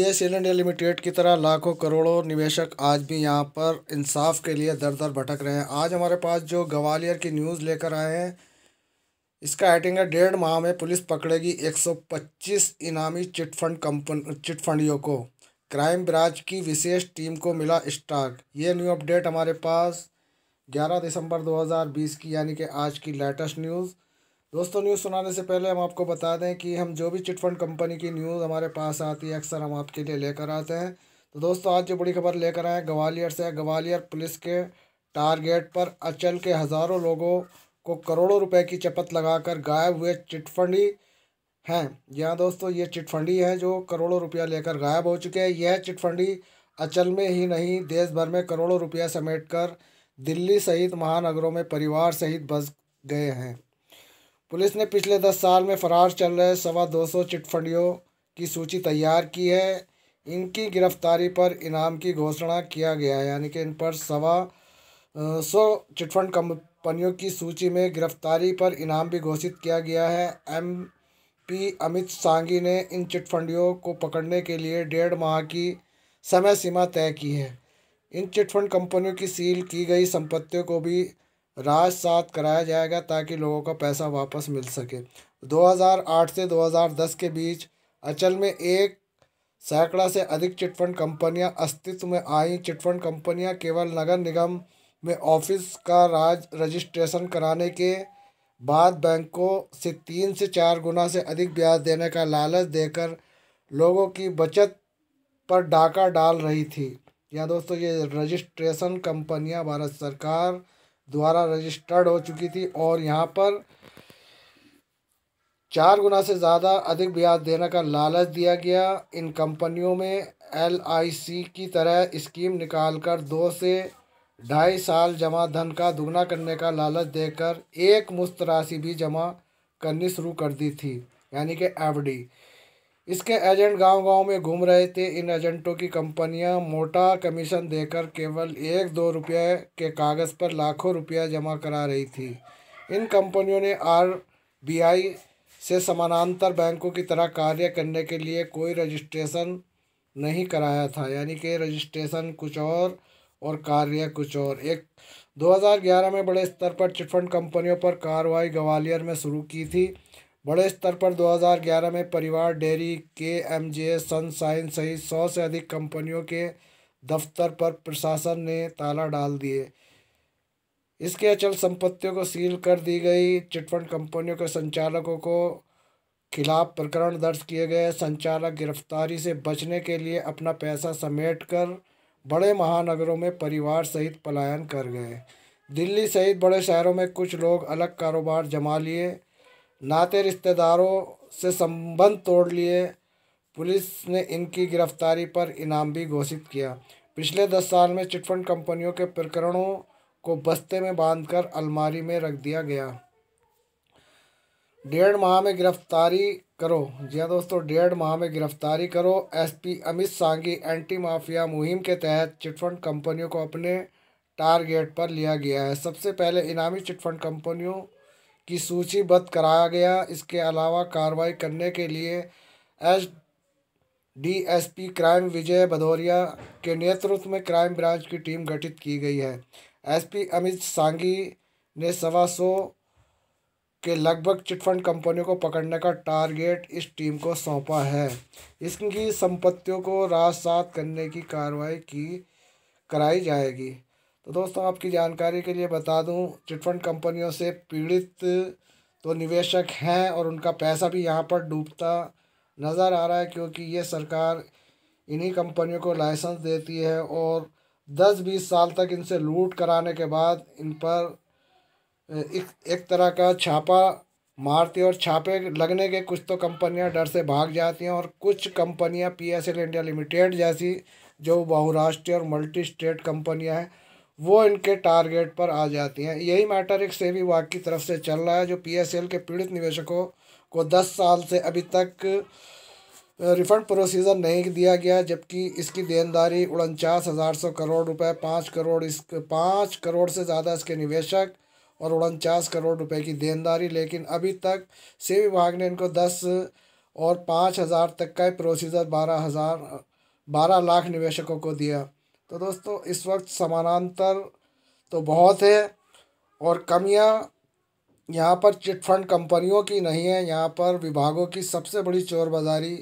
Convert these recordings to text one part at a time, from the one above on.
L India limited की तरह लाखों करोड़ों निवेशक आज भी यहाँ पर इंसाफ के लिए दर दर भटक रहे हैं आज हमारे पास जो ग्वालियर की न्यूज़ लेकर आए हैं इसका एटिंग है डेढ़ माह में पुलिस पकड़ेगी 125 इनामी चिटफंड कंपन चिटफंडियों को क्राइम ब्रांच की विशेष टीम को मिला स्टाक ये न्यू अपडेट हमारे पास 11 दिसंबर 2020 की यानी कि आज की लेटेस्ट न्यूज़ दोस्तों न्यूज़ सुनाने से पहले हम आपको बता दें कि हम जो भी चिटफंड कंपनी की न्यूज़ हमारे पास आती है अक्सर हम आपके लिए लेकर आते हैं तो दोस्तों आज जो बड़ी खबर लेकर आए ग्वालियर से ग्वालियर पुलिस के टारगेट पर अचल के हज़ारों लोगों को करोड़ों रुपए की चपत लगाकर गायब हुए चिटफंडी हैं यहाँ दोस्तों ये चिटफंडी हैं जो करोड़ों रुपया लेकर गायब हो चुके हैं यह चिटफंडी अचल में ही नहीं देश भर में करोड़ों रुपया समेट कर दिल्ली सहित महानगरों में परिवार सहित बस गए हैं पुलिस ने पिछले दस साल में फरार चल रहे सवा दो सौ चिटफंडियों की सूची तैयार की है इनकी गिरफ्तारी पर इनाम की घोषणा किया गया है यानी कि इन पर सवा सौ चिटफंड कंपनियों की सूची में गिरफ्तारी पर इनाम भी घोषित किया गया है एम पी अमित सांगी ने इन चिटफंडियों को पकड़ने के लिए डेढ़ माह की समय सीमा तय की है इन चिटफंड कंपनियों की सील की गई संपत्तियों को भी राजसात कराया जाएगा ताकि लोगों का पैसा वापस मिल सके 2008 से 2010 के बीच अचल में एक सैकड़ा से अधिक चिटफंड कंपनियां अस्तित्व में आईं चिटफंड कंपनियां केवल नगर निगम में ऑफिस का राज रजिस्ट्रेशन कराने के बाद बैंकों से तीन से चार गुना से अधिक ब्याज देने का लालच देकर लोगों की बचत पर डाका डाल रही थी या दोस्तों ये रजिस्ट्रेशन कंपनियां भारत सरकार द्वारा रजिस्टर्ड हो चुकी थी और यहाँ पर चार गुना से ज़्यादा अधिक ब्याज देने का लालच दिया गया इन कंपनियों में एल की तरह स्कीम निकाल कर दो से ढाई साल जमा धन का दुगना करने का लालच देकर एक मुस्त राशि भी जमा करनी शुरू कर दी थी यानी कि एफ इसके एजेंट गांव-गांव में घूम रहे थे इन एजेंटों की कंपनियां मोटा कमीशन देकर केवल एक दो रुपये के कागज पर लाखों रुपया जमा करा रही थी इन कंपनियों ने आई से समानांतर बैंकों की तरह कार्य करने के लिए कोई रजिस्ट्रेशन नहीं कराया था यानी कि रजिस्ट्रेशन कुछ और और कार्य कुछ और एक 2011 में बड़े स्तर पर चिटफंड कंपनियों पर कार्रवाई ग्वालियर में शुरू की थी बड़े स्तर पर 2011 में परिवार डेयरी के एम जे सनसाइन सहित सौ से अधिक कंपनियों के दफ्तर पर प्रशासन ने ताला डाल दिए इसके अचल संपत्तियों को सील कर दी गई चिटफंड कंपनियों के संचालकों को खिलाफ प्रकरण दर्ज किए गए संचालक गिरफ्तारी से बचने के लिए अपना पैसा समेट कर बड़े महानगरों में परिवार सहित पलायन कर गए दिल्ली सहित बड़े शहरों में कुछ लोग अलग कारोबार जमा लिए नाते रिश्तेदारों से संबंध तोड़ लिए पुलिस ने इनकी गिरफ्तारी पर इनाम भी घोषित किया पिछले दस साल में चिटफंड कंपनियों के प्रकरणों को बस्ते में बांधकर अलमारी में रख दिया गया डेढ़ माह में गिरफ्तारी करो जी हाँ दोस्तों डेढ़ माह में गिरफ्तारी करो एसपी अमित सांगी एंटी माफिया मुहिम के तहत चिटफंड कंपनियों को अपने टारगेट पर लिया गया है सबसे पहले इनामी चिटफंड कंपनियों की सूचीबद्ध कराया गया इसके अलावा कार्रवाई करने के लिए S DSP crime Vijay Bhadauria के नेतृत्व में क्राइम ब्रांच की टीम गठित की गई है एसपी अमित सांगी ने सवा सौ के लगभग चिटफंड कंपनियों को पकड़ने का टारगेट इस टीम को सौंपा है इसकी संपत्तियों को राजसात करने की कार्रवाई की कराई जाएगी तो दोस्तों आपकी जानकारी के लिए बता दूं चिटफंड कंपनियों से पीड़ित तो निवेशक हैं और उनका पैसा भी यहाँ पर डूबता नज़र आ रहा है क्योंकि ये सरकार इन्हीं कंपनियों को लाइसेंस देती है और दस बीस साल तक इनसे लूट कराने के बाद इन पर एक, एक तरह का छापा मारती है और छापे लगने के कुछ तो कंपनियां डर से भाग जाती हैं और कुछ कंपनियां पीएसएल इंडिया लिमिटेड जैसी जो बहुराष्ट्रीय और मल्टी स्टेट कंपनियां हैं वो इनके टारगेट पर आ जाती हैं यही मैटर एक सेवी विभाग की तरफ से चल रहा है जो पीएसएल के पीड़ित निवेशकों को दस साल से अभी तक रिफंड प्रोसीजर नहीं दिया गया जबकि इसकी देनदारी उनचास हज़ार सौ करोड़ रुपए पाँच करोड़ इस पाँच करोड़ से ज़्यादा इसके निवेशक और उनचास करोड़ रुपए की देनदारी लेकिन अभी तक से विभाग ने इनको दस और पाँच हज़ार तक का प्रोसीजर बारह हज़ार बारह लाख निवेशकों को दिया तो दोस्तों इस वक्त समानांतर तो बहुत है और कमियां यहाँ पर चिटफंड कंपनियों की नहीं है यहाँ पर विभागों की सबसे बड़ी चोर बाजारी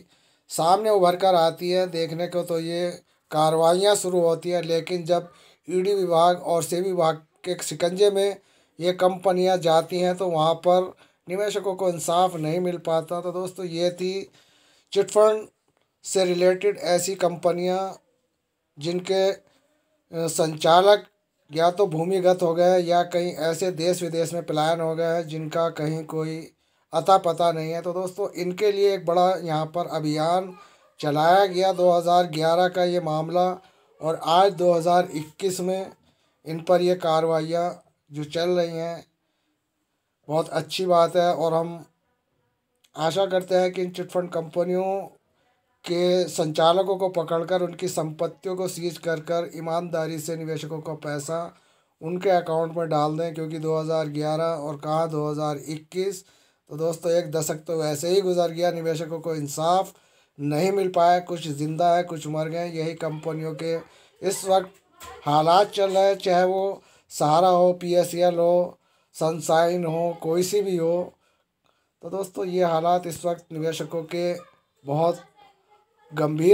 सामने उभर कर आती है देखने को तो ये कार्रवाइयाँ शुरू होती हैं लेकिन जब ईडी विभाग और सेबी विभाग के शिकंजे में ये कंपनियाँ जाती हैं तो वहाँ पर निवेशकों को इंसाफ नहीं मिल पाता तो दोस्तों ये थी चिटफंड से रिलेटेड ऐसी कंपनियाँ जिनके संचालक या तो भूमिगत हो गए या कहीं ऐसे देश विदेश में पलायन हो गए हैं जिनका कहीं कोई अता पता नहीं है तो दोस्तों इनके लिए एक बड़ा यहाँ पर अभियान चलाया गया 2011 का ये मामला और आज 2021 में इन पर ये कार्रवाइयाँ जो चल रही हैं बहुत अच्छी बात है और हम आशा करते हैं कि इन चिटफंड कंपनियों के संचालकों को पकड़कर उनकी संपत्तियों को सीज कर कर ईमानदारी से निवेशकों का पैसा उनके अकाउंट में डाल दें क्योंकि 2011 और कहा 2021 तो दोस्तों एक दशक तो वैसे ही गुजर गया निवेशकों को इंसाफ नहीं मिल पाया कुछ ज़िंदा है कुछ मर गए यही कंपनियों के इस वक्त हालात चल रहे हैं चाहे वो सहारा हो पी एस एल हो सनसाइन हो कोई सी भी हो तो दोस्तों ये हालात इस वक्त निवेशकों के बहुत गंभीर